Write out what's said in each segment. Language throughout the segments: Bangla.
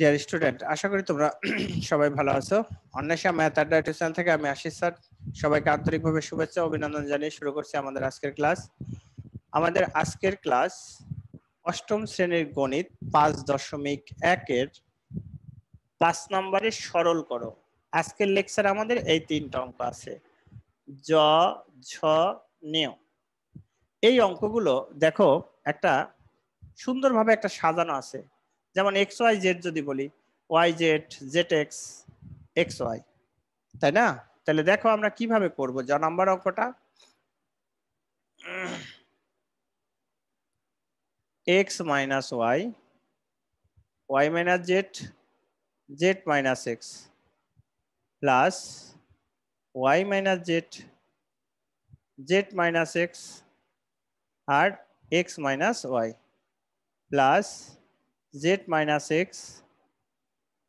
ডিয়ার স্টুডেন্ট আশা করি তোমরা সবাই ভালো আছো অন্বেষা ম্যাথ আড্ডা থেকে আমি আশিস স্যার সবাইকে আন্তরিকভাবে শুভেচ্ছা অভিনন্দন জানিয়ে শুরু করছি আমাদের আজকের ক্লাস আমাদের আজকের ক্লাস অষ্টম শ্রেণীর গণিত পাঁচ দশমিক একের পাঁচ নম্বরে সরল করো আজকের লেকচার আমাদের এই তিনটা অঙ্ক আছে জ ঝ নিয় এই অঙ্কগুলো দেখো একটা সুন্দরভাবে একটা সাজানো আছে যেমন এক্স ওয়াই জেড যদি বলি Y Z Z X X Y তাই না তাহলে দেখো আমরা কিভাবে করব যা নাম্বার অঙ্কটা X minus Y Y minus Z Z minus X plus Y minus Z Z minus X আর X minus Y plus z minus x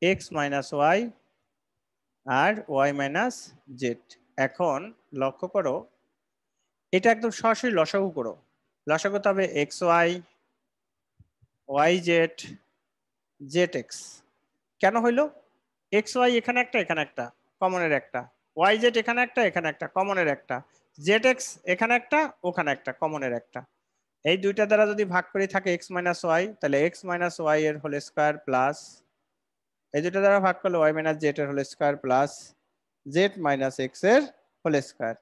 x minus y আর y minus z এখন লক্ষ্য করো এটা একদম সরাসরি লসাগু করো লসাগু তবে X Y Y Z Z X কেন হইলো এক্স ওয়াই এখানে একটা এখানে একটা কমনের একটা ওয়াই জেড এখানে একটা এখানে একটা কমনের একটা জেড এক্স এখানে একটা ওখানে একটা কমনের একটা এই দুইটা দ্বারা যদি ভাগ করে থাকে এক্স মাইনাস ওয়াই তাহলে এক্স মাইনাস ওয়াই এর হোল স্কোয়ার প্লাস এই দুইটা দ্বারা ভাগ করলে ওয়াই মাইনাস জেড এর whole square plus Z minus X এর হোল স্কোয়ার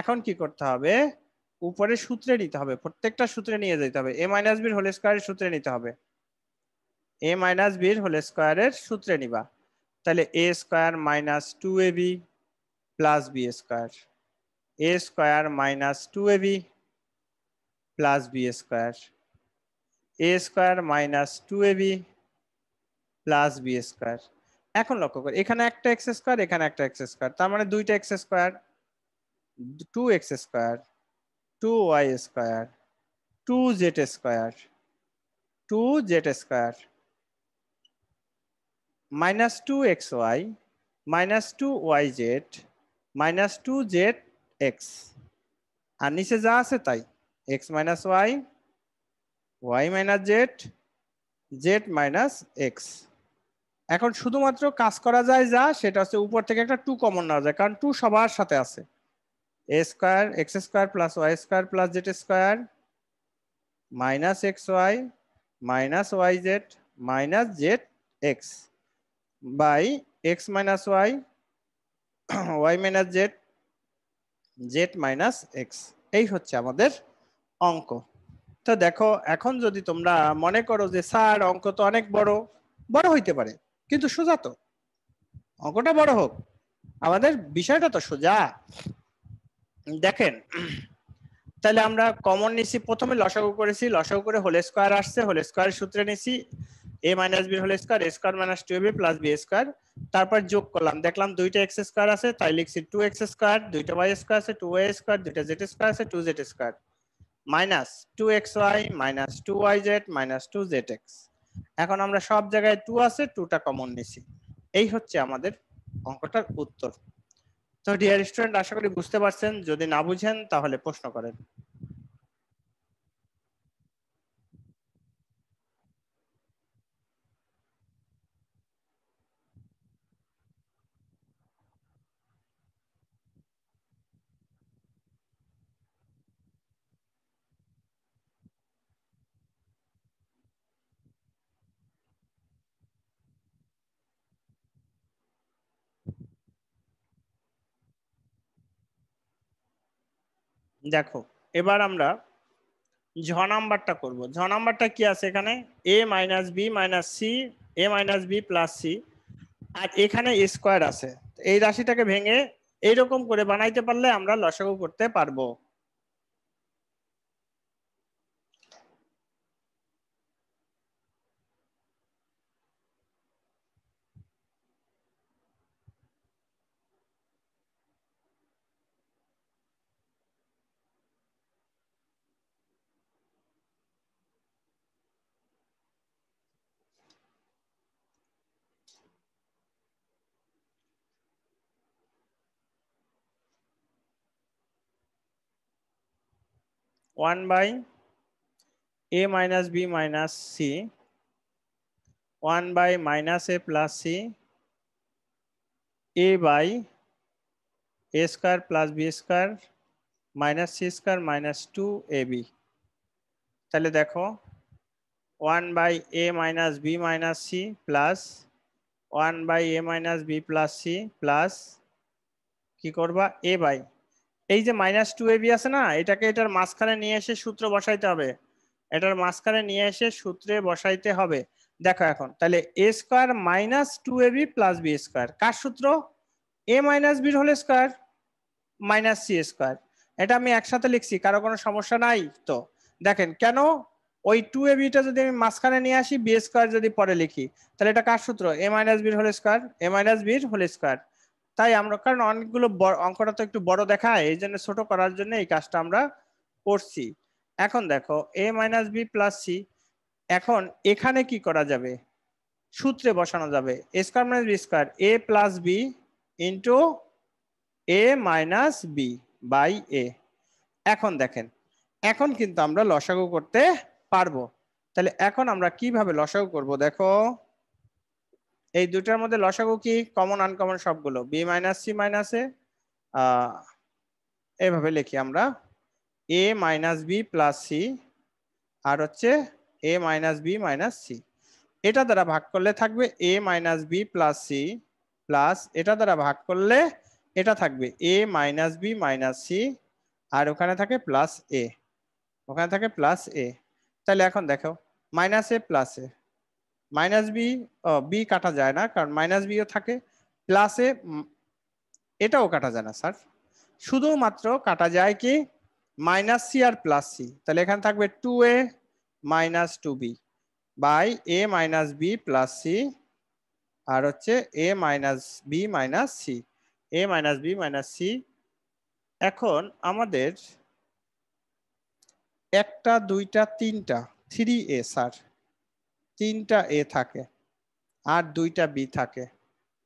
এখন কি করতে হবে উপরে সূত্রে নিতে হবে প্রত্যেকটা সূত্রে নিয়ে যেতে হবে এ মাইনাস বির হোল স্কোয়ারের সূত্রে নিতে হবে এ মাইনাস বির হোল স্কোয়ারের সূত্রে নিবা তাহলে এ square minus two A B plus B square A square minus two A B plus b square a square minus 2ab plus b square এখন লক্ষ্য কর এখানে একটা x স্কয়ার এখানে একটা x স্কয়ার তার মানে দুইটা x square 2x square 2y square 2z square 2z square minus 2xy minus 2yz minus 2zx আর নিচে যা আছে তাই x minus y, y minus z, z minus x. এখন শুধুমাত্র কাজ করা যায় যা সেটা হচ্ছে উপর থেকে একটা টু কমন নেওয়া যায় কারণ টু সবার সাথে আছে A square X square plus Y square plus Z square minus X Y minus Y Z minus Z X by X minus Y Y minus Z Z minus X এই হচ্ছে আমাদের অঙ্ক তো দেখো এখন যদি তোমরা মনে করো যে স্যার অঙ্ক তো অনেক বড় বড় হইতে পারে কিন্তু সোজা তো অঙ্কটা বড় হোক আমাদের বিষয়টা তো সোজা দেখেন তাহলে আমরা কমন নিছি প্রথমে লসাগু করেছি লসাগু করে হোল স্কোয়ার আসছে হোল স্কোয়ার সূত্রে নিছি A minus B whole square square minus two B plus B square তারপর যোগ করলাম দেখলাম দুইটা এক্স স্কোয়ার আছে তাই লিখছি টু এক্স স্কোয়ার দুইটা ওয়াই স্কোয়ার আছে টু ওয়াই স্কোয়ার দুইটা জেড স্কোয়ার আছে two z square minus two x Y minus two y Z minus two z x এখন আমরা সব জায়গায় টু আছে টুটা কমন নিছি এই হচ্ছে আমাদের অঙ্কটার উত্তর তো ডিয়ার স্টুডেন্ট আশা করি বুঝতে পারছেন যদি না বুঝেন তাহলে প্রশ্ন করেন দেখো এবার আমরা ঝ নাম্বারটা করব ঝ নাম্বারটা কি আছে এখানে a minus b minus c a minus b plus c আর এখানে স্কোয়ার আছে এই রাশিটাকে ভেঙে এইরকম করে বানাইতে পারলে আমরা লসাগু করতে পারবো 1 by a minus b minus c 1 by minus a plus c a by a square plus b square minus c square minus 2ab তাহলে দেখো 1 by a minus b minus c plus 1 by a minus b plus c plus কি করবা a by এই যে মাইনাস টু এবি আছে না এটাকে এটার মাঝখানে নিয়ে এসে সূত্র বসাইতে হবে এটার মাঝখানে নিয়ে এসে সূত্রে বসাইতে হবে দেখো এখন তাহলে এ square minus two a b plus B square কার সূত্র এ মাইনাস বির whole square minus c square এটা আমি একসাথে লিখছি কারো কোনো সমস্যা নাই তো দেখেন কেন ওই টু এ বিটা যদি আমি মাঝখানে নিয়ে আসি বি স্কোয়ার যদি পরে লিখি তাহলে এটা কার সূত্র এ মাইনাস বির হোল স্কোয়ার এ মাইনাস বির হোল স্কোয়ার তাই আমরা কারণ অনেকগুলো অঙ্কটা তো একটু বড় দেখায় এই জন্য ছোট করার জন্য এই কাজটা আমরা করছি এখন দেখো a minus b plus c এখন এখানে কি করা যাবে সূত্রে বসানো যাবে square minus b square a plus b into a minus b by a এখন দেখেন এখন কিন্তু আমরা লসাগু করতে পারবো তাহলে এখন আমরা কিভাবে লসাগু করব দেখো এই দুটার মধ্যে লসাগু কি কমন আনকমন সবগুলো b minus c minus a এভাবে লিখি আমরা a minus b plus c আর হচ্ছে a minus b minus c এটা দ্বারা ভাগ করলে থাকবে a minus b plus c plus এটা দ্বারা ভাগ করলে এটা থাকবে a minus b minus c আর ওখানে থাকে প্লাস এ ওখানে থাকে প্লাস এ তাহলে এখন দেখো minus a plus a minus b b কাটা যায় না কারণ মাইনাস বিও থাকে প্লাসে এটাও কাটা যায় না স্যার শুধুমাত্র কাটা যায় কি মাইনাস সি আর প্লাস সি তাহলে এখানে থাকবে two a minus two b by a minus b plus c আর হচ্ছে a minus b minus c a minus b minus c এখন আমাদের একটা দুইটা তিনটা থ্রি এ স্যার তিনটা এ থাকে আর দুইটা বি থাকে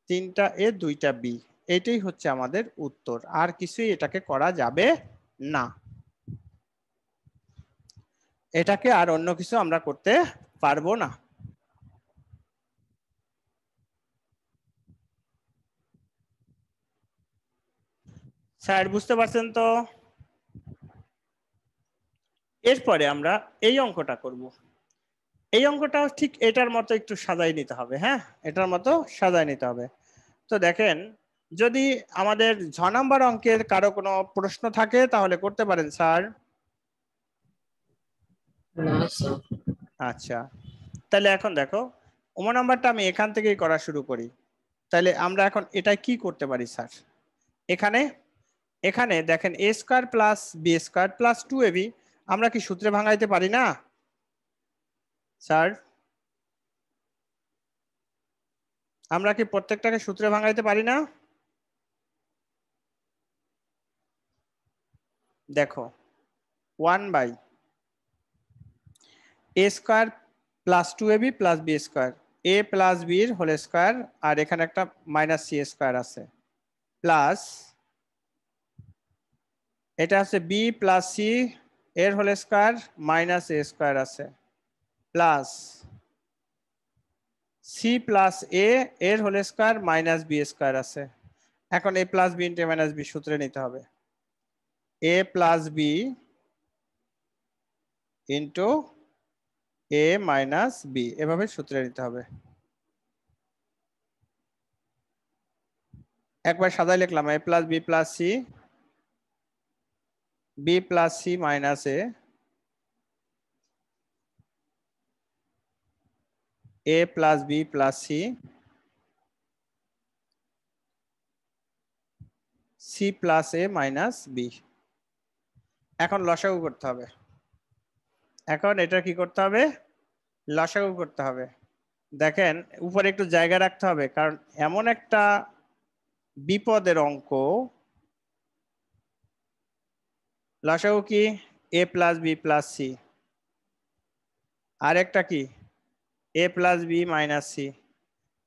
তিনটা এ দুইটা বি এটাই হচ্ছে আমাদের উত্তর আর কিছুই এটাকে করা যাবে না এটাকে আর অন্য কিছু আমরা করতে পারবো না স্যার বুঝতে পারছেন তো এরপরে আমরা এই অঙ্কটা করবো এই অঙ্কটাও ঠিক এটার মতো একটু সাজাই নিতে হবে হ্যাঁ এটার মতো সাজাই নিতে হবে তো দেখেন যদি আমাদের ছ নম্বর অঙ্কের কারো কোনো প্রশ্ন থাকে তাহলে করতে পারেন স্যার আচ্ছা তাহলে এখন দেখো ওমা নাম্বারটা আমি এখান থেকেই করা শুরু করি তাহলে আমরা এখন এটা কি করতে পারি স্যার এখানে এখানে দেখেন a square plus B square plus two a b আমরা কি সূত্রে ভাঙাইতে পারি না স্যার আমরা কি প্রত্যেকটাকে সূত্রে ভাঙাইতে পারি না দেখো one by a square plus two A B plus B square a plus বির হোল স্কোয়ার আর এখানে একটা মাইনাস সি স্কোয়ার আছে প্লাস এটা হচ্ছে বি প্লাস সি এর whole square minus a square আছে প্লাস সি প্লাস এ এর whole square minus b square আছে এখন a plus b into minus b সূত্রে নিতে হবে a plus b into a minus b এভাবে সূত্রে নিতে হবে একবার সাদায় লিখলাম a plus b plus c b plus c minus a a plus b plus c c plus a minus b এখন লসাগু করতে হবে এখন এটা কি করতে হবে লসাগু করতে হবে দেখেন উপরে একটু জায়গা রাখতে হবে কারণ এমন একটা বিপদের অঙ্ক লসাগু কি a plus b plus c আরেকটা কি a plus b minus c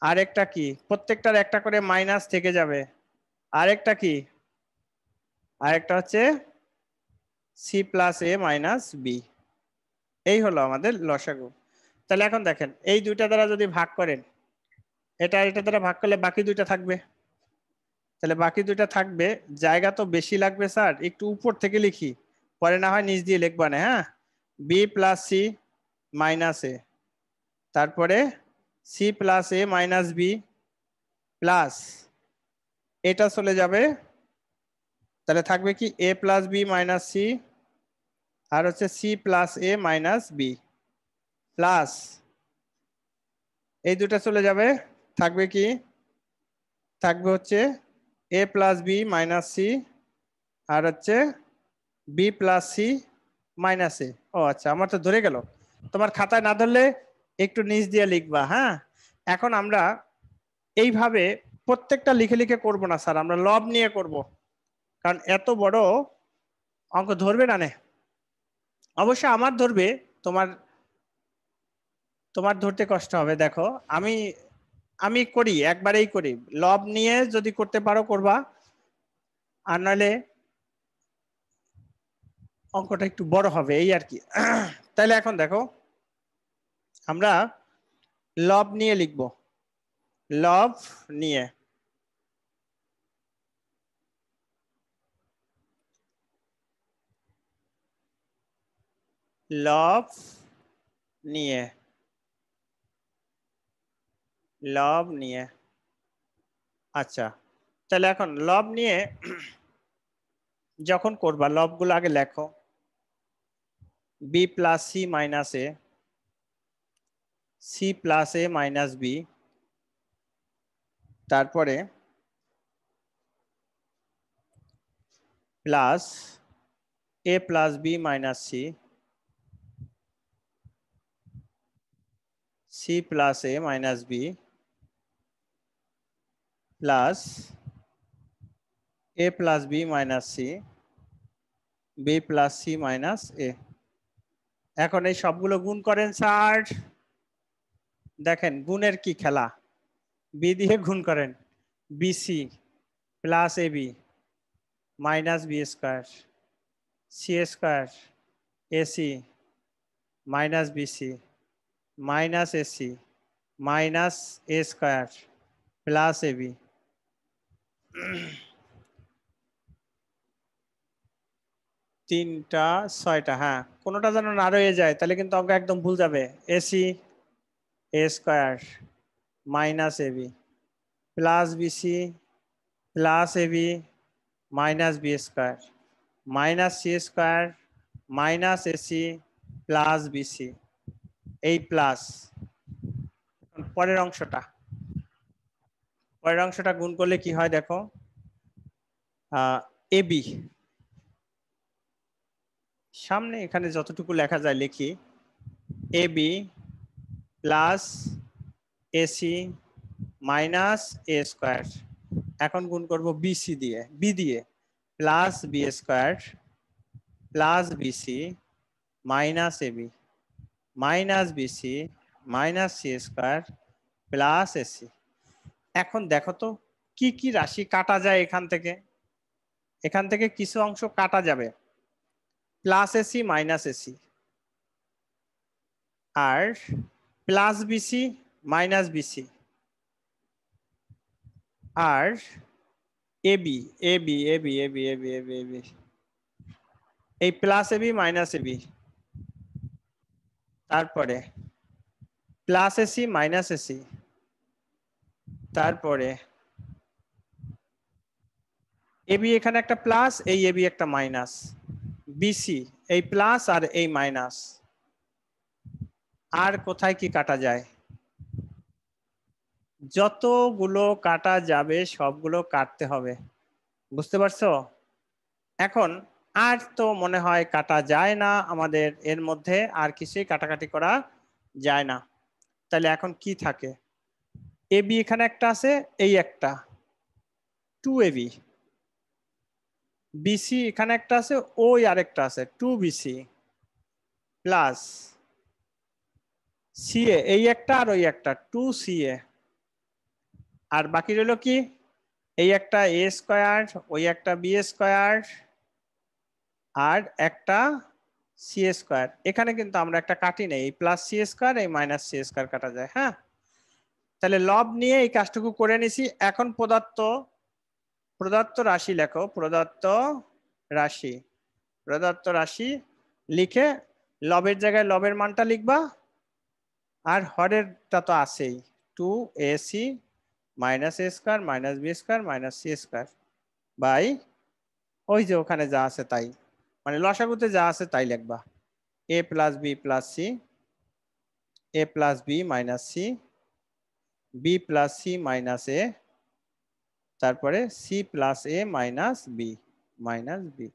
আরেকটা কি প্রত্যেকটার একটা করে মাইনাস থেকে যাবে আরেকটা কি আরেকটা হচ্ছে c plus a minus b এই হলো আমাদের লসাগু তাহলে এখন দেখেন এই দুইটা দ্বারা যদি ভাগ করেন এটা এটা দ্বারা ভাগ করলে বাকি দুইটা থাকবে তাহলে বাকি দুইটা থাকবে জায়গা তো বেশি লাগবে স্যার একটু উপর থেকে লিখি পরে না হয় নিচ দিয়ে লিখবা না হ্যাঁ b plus c minus a তারপরে c plus a minus b plus এটা চলে যাবে তাহলে থাকবে কি a plus b minus c আর হচ্ছে c plus a minus b plus এই দুটা চলে যাবে থাকবে কি থাকবে হচ্ছে a plus b minus c আর হচ্ছে b plus c minus a ও আচ্ছা আমার তো ধরে গেল তোমার খাতায় না ধরলে একটু নিচ দিয়ে লিখবা হ্যাঁ এখন আমরা এইভাবে প্রত্যেকটা লিখে লিখে করব না স্যার আমরা লব নিয়ে করব কারণ এত বড় অঙ্ক ধরবে না নে অবশ্য আমার ধরবে তোমার তোমার ধরতে কষ্ট হবে দেখো আমি আমি করি একবারেই করি লব নিয়ে যদি করতে পারো করবা আর নাহলে অঙ্কটা একটু বড় হবে এই আর কি তাহলে এখন দেখো আমরা লব নিয়ে লিখব লব নিয়ে লব নিয়ে লব নিয়ে আচ্ছা তাহলে এখন লব নিয়ে যখন করবা লবগুলো আগে লেখো b plus c minus a c plus a minus b তারপরে plus a plus b minus c c plus a minus b plus a plus b minus c b plus c minus a এখন এই সবগুলো গুণ করেন স্যার দেখেন গুণের কি খেলা বি দিয়ে গুণ করেন b c plus a b minus b square c square a c minus b c minus a c minus a square plus a b তিনটা ছয়টা হ্যাঁ কোনোটা যেন না রয়ে যায় তাহলে কিন্তু অঙ্ক একদম ভুল যাবে a c a square minus a b plus b c plus a b minus b square minus c square minus a c plus b c এই প্লাস পরের অংশটা পরের অংশটা গুণ করলে কি হয় দেখো এবি সামনে এখানে যতটুকু লেখা যায় লিখি a b plus a c minus a square এখন গুণ করব বিসি দিয়ে বি দিয়ে plus B square plus b c minus a b minus b c minus c square plus a c এখন দেখো তো কি কি রাশি কাটা যায় এখান থেকে এখান থেকে কিছু অংশ কাটা যাবে প্লাস এসি মাইনাস এসি আর প্লাস বিসি মাইনাস বিসি আর a b a b a b a b a b a b a b এই প্লাস এবি মাইনাস এবি তারপরে প্লাস এসি মাইনাস এসি তারপরে এবি এখানে একটা প্লাস এই এবি একটা মাইনাস বিসি এই প্লাস আর এই মাইনাস আর কোথায় কি কাটা যায় যতগুলো কাটা যাবে সবগুলো কাটতে হবে বুঝতে পারছো এখন আর তো মনে হয় কাটা যায় না আমাদের এর মধ্যে আর কিছুই কাটাকাটি করা যায় না তাহলে এখন কি থাকে এ বি এখানে একটা আছে এই একটা টু এ বি বিসি এখানে একটা আছে ওই আরেকটা আছে টু বিসি প্লাস সিএ এই একটা আর ওই একটা টু সিএ আর বাকি রইল কি এই একটা এ স্কোয়ার ওই একটা বি স্কোয়ার আর একটা সি স্কোয়ার এখানে কিন্তু আমরা একটা কাটি নেই এই প্লাস সি স্কোয়ার এই মাইনাস সি স্কোয়ার কাটা যায় হ্যাঁ তাহলে লব নিয়ে এই কাজটুকু করে নিছি এখন প্রদত্ত প্রদত্ত রাশি লেখো প্রদত্ত রাশি প্রদত্ত রাশি লিখে লবের জায়গায় লবের মানটা লিখবা আর হরেরটা তো আছেই two a c minus a square minus b square minus c square by ওই যে ওখানে যা আছে তাই মানে লসাগুতে যা আছে তাই লেখবা a plus b plus c a plus b minus c b plus c minus a তারপরে c plus a minus b minus b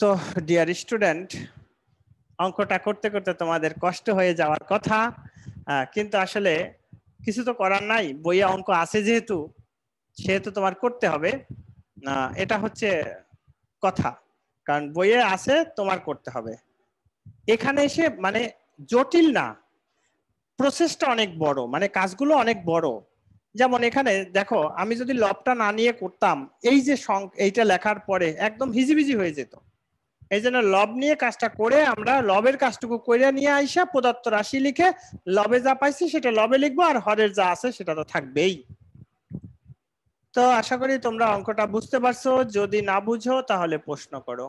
তো ডিয়ার স্টুডেন্ট অঙ্কটা করতে করতে তোমাদের কষ্ট হয়ে যাওয়ার কথা কিন্তু আসলে কিছু তো করার নাই বইয়ে অঙ্ক আছে যেহেতু সেহেতু তোমার করতে হবে এটা হচ্ছে কথা কারণ বইয়ে আছে তোমার করতে হবে এখানে এসে মানে জটিল না প্রসেসটা অনেক বড় মানে কাজগুলো অনেক বড় যেমন এখানে দেখো আমি যদি লবটা না নিয়ে করতাম এই যে এইটা লেখার পরে একদম হিজিবিজি হয়ে যেত এই জন্য লব নিয়ে কাজটা করে আমরা লবের কাজটুকু করে নিয়ে আইসা প্রদত্ত রাশি লিখে লবে যা পাইছি সেটা লবে লিখবো আর হরের যা আছে সেটা তো থাকবেই তো আশা করি তোমরা অঙ্কটা বুঝতে পারছো যদি না বুঝো তাহলে প্রশ্ন করো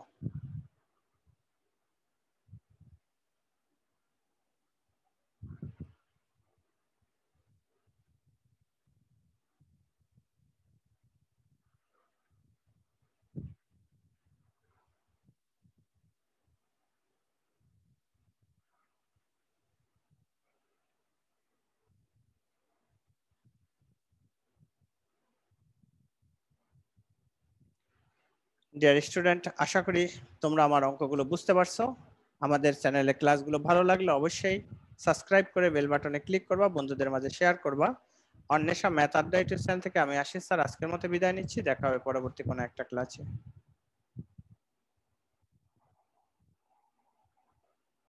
ডিয়ার স্টুডেন্ট আশা করি তোমরা আমার অঙ্কগুলো বুঝতে পারছো আমাদের চ্যানেলে ক্লাসগুলো ভালো লাগলে অবশ্যই সাবস্ক্রাইব করে বেল বাটনে ক্লিক করবা বন্ধুদের মাঝে শেয়ার করবা অন্বেষা ম্যাথ আপডাইটের চ্যানেল থেকে আমি আশিস স্যার আজকের মতো বিদায় নিচ্ছি দেখা হবে পরবর্তী কোনো একটা ক্লাসে